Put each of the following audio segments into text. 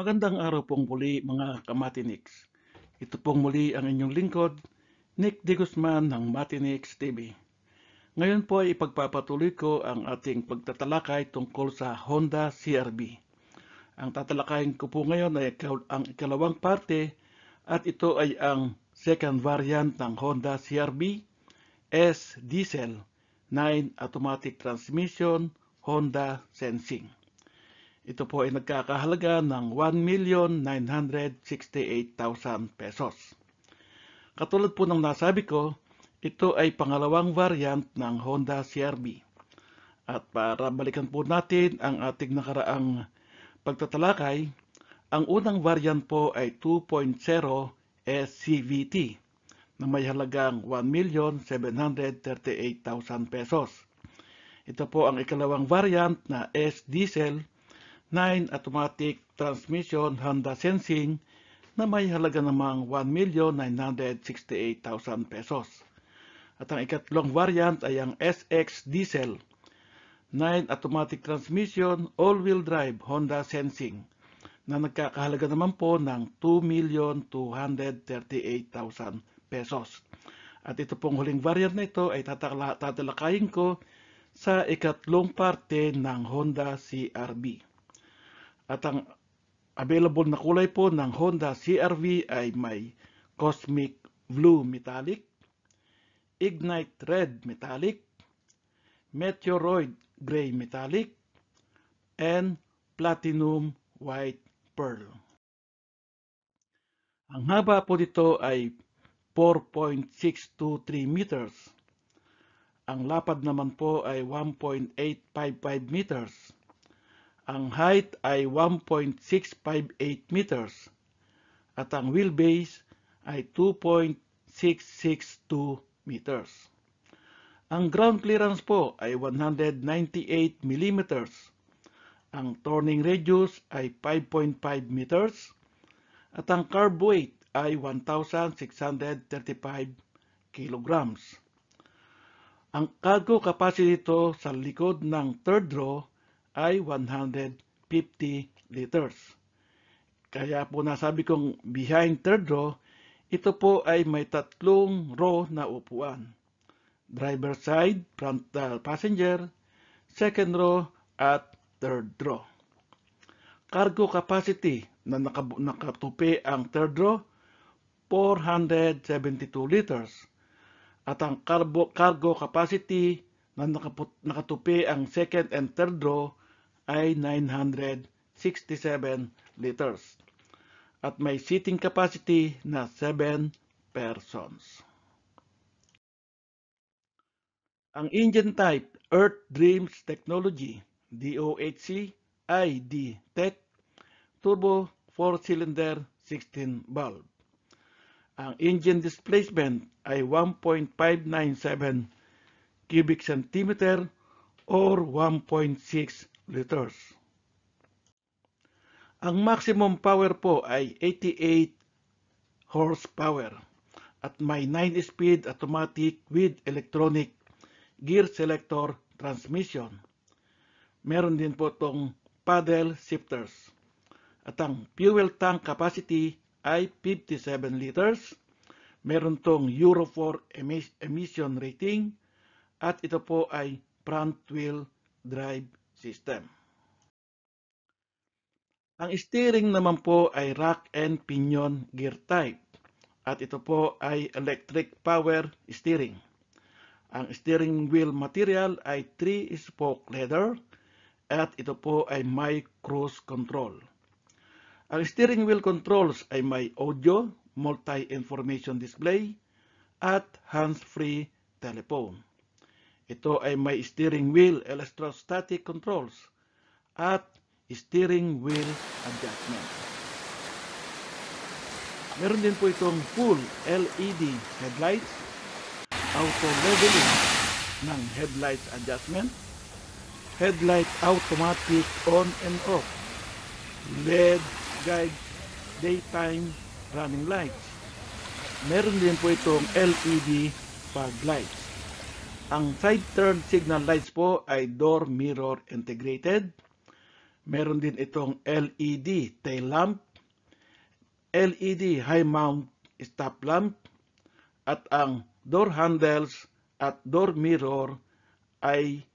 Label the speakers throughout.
Speaker 1: Magandang araw pong muli mga kamatinix. Ito pong muli ang inyong lingkod, Nick D. Guzman ng Matinix TV. Ngayon po ay ipagpapatuloy ko ang ating pagtatalakay tungkol sa Honda CRV. Ang tatalakayin ko po ngayon ay ang ikalawang parte at ito ay ang second variant ng Honda CRV S Diesel 9 Automatic Transmission Honda Sensing. Ito po ay nagkakahalaga ng 1,968,000 pesos. Katulad po ng nasabi ko, ito ay pangalawang variant ng Honda CRV. At para balikan po natin ang ating nakaraang pagtatalakay, ang unang variant po ay 2.0 SCVT na may halagang 1,738,000 pesos. Ito po ang ikalawang variant na S-Diesel 9 automatic transmission Honda Sensing na may halaga namang 1,968,000 pesos. At ang ikatlong variant ay ang SX Diesel 9 automatic transmission all-wheel drive Honda Sensing na nagkakahalaga naman po ng 2,238,000 pesos. At ito pong huling variant na ito ay tatalakayin ko sa ikatlong parte ng Honda CRB. At ang available na kulay po ng Honda CRV ay may Cosmic Blue Metallic, Ignite Red Metallic, Meteoroid Gray Metallic, and Platinum White Pearl. Ang haba po dito ay 4.623 meters. Ang lapad naman po ay 1.855 meters ang height ay 1.658 meters at ang wheelbase ay 2.662 meters. Ang ground clearance po ay 198 millimeters. Ang turning radius ay 5.5 meters at ang curb weight ay 1,635 kilograms. Ang cargo capacity to sa likod ng third row ay 150 liters. Kaya po nasabi kong behind third row, ito po ay may tatlong row na upuan. Driver side, front passenger, second row at third row. Cargo capacity na nakatupi ang third row, 472 liters. At ang cargo capacity na nakatupi ang second and third row, ay 967 liters at may seating capacity na 7 persons. Ang engine type Earth Dreams Technology DOHC ID Tech Turbo 4-cylinder 16 valve. Ang engine displacement ay 1.597 cubic centimeter or 1.6 liters. Ang maximum power po ay 88 horsepower at may 9-speed automatic with electronic gear selector transmission. Meron din po itong paddle shifters. At ang fuel tank capacity ay 57 liters. Meron tong Euro 4 emission rating at ito po ay front wheel drive system. Ang steering naman po ay rack and pinion gear type at ito po ay electric power steering. Ang steering wheel material ay 3-spoke leather at ito po ay may cruise control. Ang steering wheel controls ay may audio, multi-information display, at hands-free telephone. Ito ay may steering wheel electrostatic controls at steering wheel adjustment. Meron din po itong full LED headlights, auto leveling ng headlight adjustment, headlight automatic on and off, LED guide, daytime running lights. Meron din po itong LED fog lights. Ang side turn signal lights po ay door mirror integrated. Meron din itong LED tail lamp, LED high mount stop lamp, at ang door handles at door mirror ay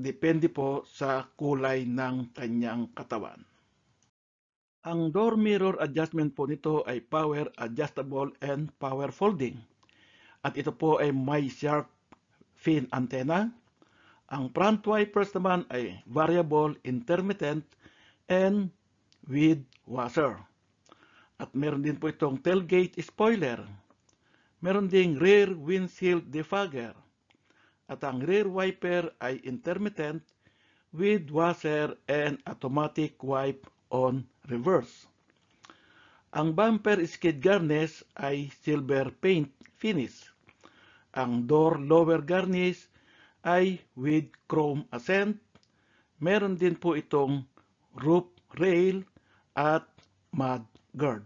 Speaker 1: depende po sa kulay ng kanyang katawan. Ang door mirror adjustment po nito ay power adjustable and power folding. At ito po ay may sharp fin antenna. Ang front wipers naman ay variable, intermittent, and with washer. At meron din po itong tailgate spoiler. Meron ding rear windshield defogger. At ang rear wiper ay intermittent with washer and automatic wipe on reverse. Ang bumper skid garnish ay silver paint finish. Ang door lower garnish ay with chrome accent. Meron din po itong roof rail at mud guard.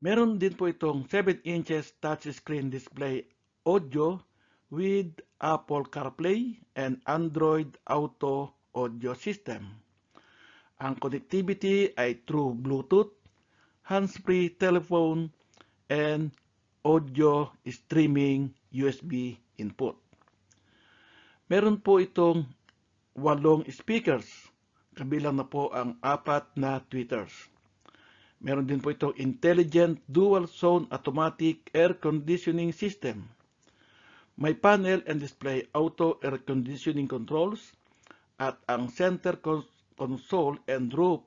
Speaker 1: Meron din po itong 7 inches touchscreen display audio with Apple CarPlay and Android Auto audio system. Ang connectivity ay through Bluetooth, hands-free telephone, and audio streaming USB input. Meron po itong walong speakers, kabilang na po ang apat na tweeters. Meron din po itong intelligent dual zone automatic air conditioning system. May panel and display auto air conditioning controls at ang center console and roof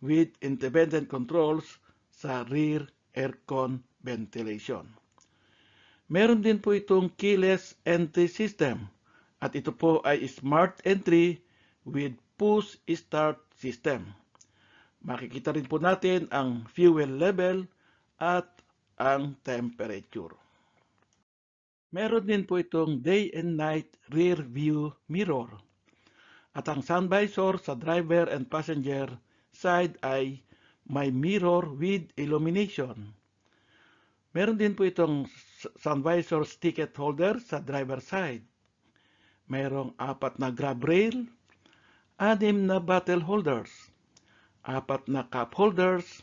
Speaker 1: with independent controls sa rear aircon ventilation. Meron din po itong keyless entry system at ito po ay smart entry with push start system. Makikita rin po natin ang fuel level at ang temperature. Meron din po itong day and night rear view mirror. At ang sun visor sa driver and passenger side ay may mirror with illumination. Meron din po itong sun visors ticket holder sa driver side. Merong apat na grab rail, anim na battle holders, apat na cup holders,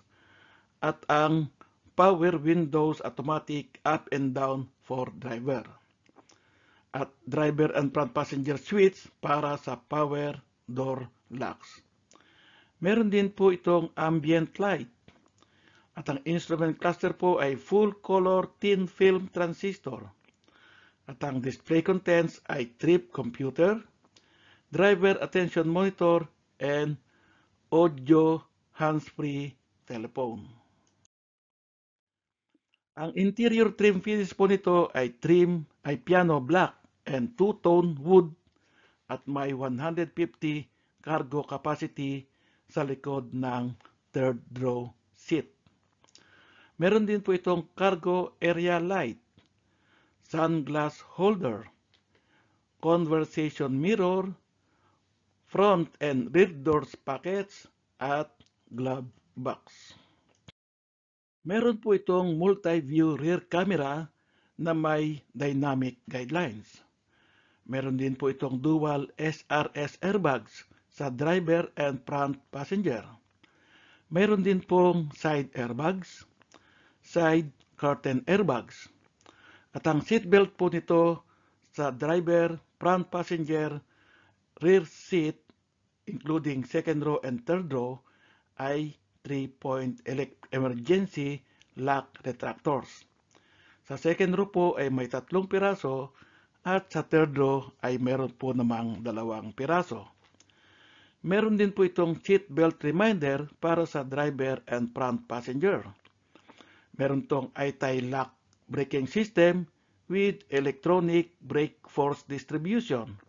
Speaker 1: at ang power windows automatic up and down for driver. At driver and front passenger switch para sa power door locks. Meron din po itong ambient light at ang instrument cluster po ay full color thin film transistor. At ang display contents ay trip computer, driver attention monitor, and audio hands-free telephone. Ang interior trim finish po nito ay trim ay piano black and two-tone wood at may 150 cargo capacity sa likod ng third row seat. Meron din po itong cargo area light, sunglass holder, conversation mirror, front and rear doors packets, at glove box. Meron po itong multi-view rear camera na may dynamic guidelines. Meron din po itong dual SRS airbags sa driver and front passenger. Meron din pong side airbags side curtain airbags. At ang seatbelt po nito sa driver, front passenger, rear seat, including second row and third row, ay 3-point emergency lock retractors. Sa second row po ay may tatlong piraso at sa third row ay meron po namang dalawang piraso. Meron din po itong seat belt reminder para sa driver and front passenger meron tong ITI lock braking system with electronic brake force distribution.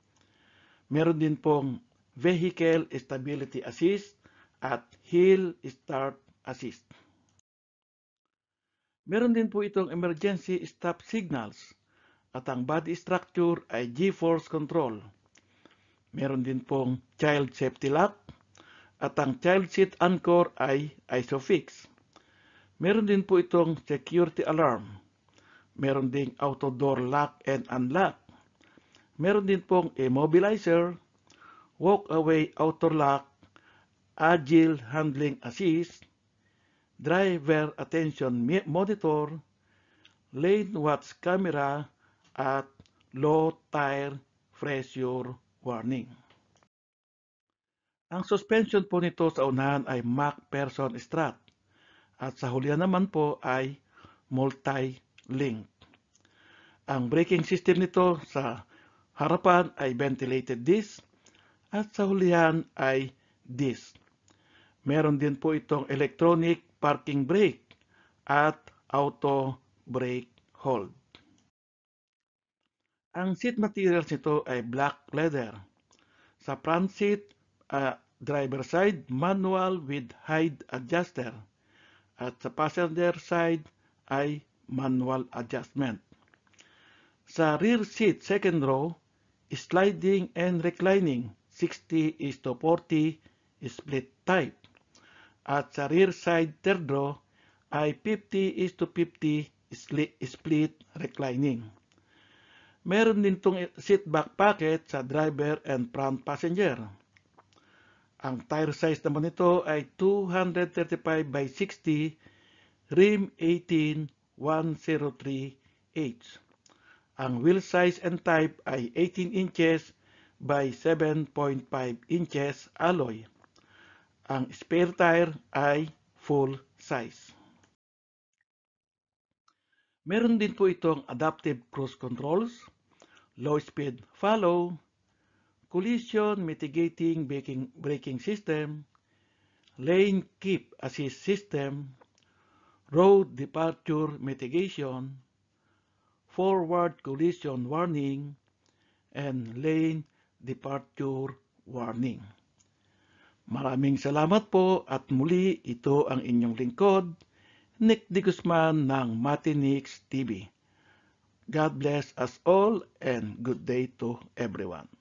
Speaker 1: Meron din pong vehicle stability assist at hill start assist. Meron din po itong emergency stop signals at ang body structure ay G-force control. Meron din pong child safety lock at ang child seat anchor ay isofix. Meron din po itong security alarm. Meron ding auto door lock and unlock. Meron din pong immobilizer, walk away auto lock, agile handling assist, driver attention monitor, lane watch camera, at low tire pressure warning. Ang suspension po nito sa unahan ay Mack Person Strut. At sa hulihan naman po ay multi-link. Ang braking system nito sa harapan ay ventilated disc at sa hulihan ay disc. Meron din po itong electronic parking brake at auto brake hold. Ang seat materials nito ay black leather. Sa front seat, uh, driver side, manual with height adjuster. At sa passenger side ay manual adjustment. Sa rear seat, second row, sliding and reclining, 60 is to 40 split type. At sa rear side, third row, ay 50 is to 50 split reclining. Meron din itong seat back pocket sa driver and front passenger. Ang tire size naman nito ay 235 by 60 rim 18 1038. Ang wheel size and type ay 18 inches by 7.5 inches alloy. Ang spare tire ay full size. Meron din po itong adaptive cruise controls, low speed follow, collision mitigating braking, braking system, lane keep assist system, road departure mitigation, forward collision warning, and lane departure warning. Maraming salamat po at muli ito ang inyong lingkod, Nick D. Guzman ng Matinix TV. God bless us all and good day to everyone.